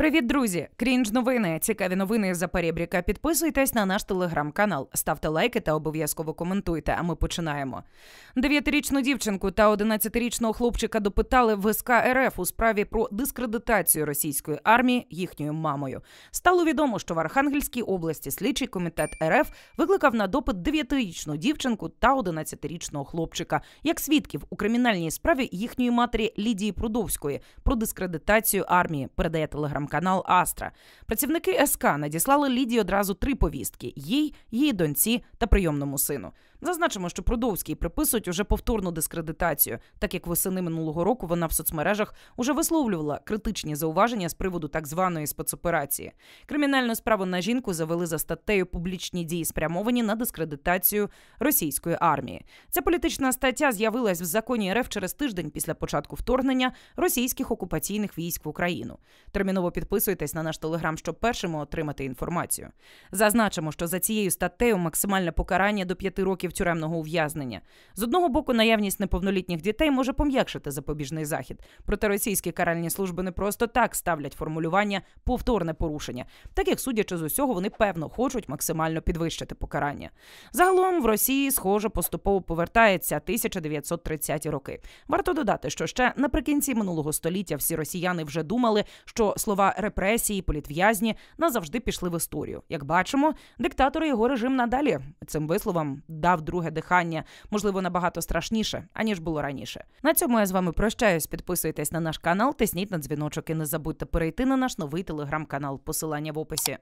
Привіт, друзі! Крінж новини. Цікаві новини за перебріка. Підписуйтесь на наш телеграм-канал, ставте лайки та обов'язково коментуйте. А ми починаємо. Дев'ятирічну дівчинку та одинадцятирічного хлопчика допитали в СК РФ у справі про дискредитацію російської армії їхньою мамою. Стало відомо, що в Архангельській області слідчий комітет РФ викликав на допит дев'ятирічну дівчинку та одинадцятирічного хлопчика як свідків у кримінальній справі їхньої матері Лідії Прудовської про дискредитацію армії. Передає телеграм телеграм-канал Астра. Працівники СК надіслали Ліді одразу три повістки: їй, її доньці та прийомному сину. Зазначимо, що Прудовський приписують уже повторну дискредитацію, так як восени минулого року вона в соцмережах уже висловлювала критичні зауваження з приводу так званої спецоперації. Кримінальну справу на жінку завели за статтею публічні дії спрямовані на дискредитацію російської армії. Ця політична стаття з'явилась в законі РФ через тиждень після початку вторгнення російських окупаційних військ в Україну. Терміново підписуйтесь на наш телеграм, щоб першими отримати інформацію. Зазначимо, що за цією статтею максимальне покарання до п'яти років років тюремного ув'язнення. З одного боку, наявність неповнолітніх дітей може пом'якшити запобіжний захід. Проте російські каральні служби не просто так ставлять формулювання повторне порушення, так як, судячи з усього, вони певно хочуть максимально підвищити покарання. Загалом в Росії, схоже, поступово повертається 1930-ті роки. Варто додати, що ще наприкінці минулого століття всі росіяни вже думали, що слова репресії, політв'язні назавжди пішли в історію. Як бачимо, диктатор і його режим надалі цим висловам дав дав друге дихання, можливо, набагато страшніше, аніж було раніше. На цьому я з вами прощаюсь. Підписуйтесь на наш канал, тисніть на дзвіночок і не забудьте перейти на наш новий телеграм-канал. Посилання в описі.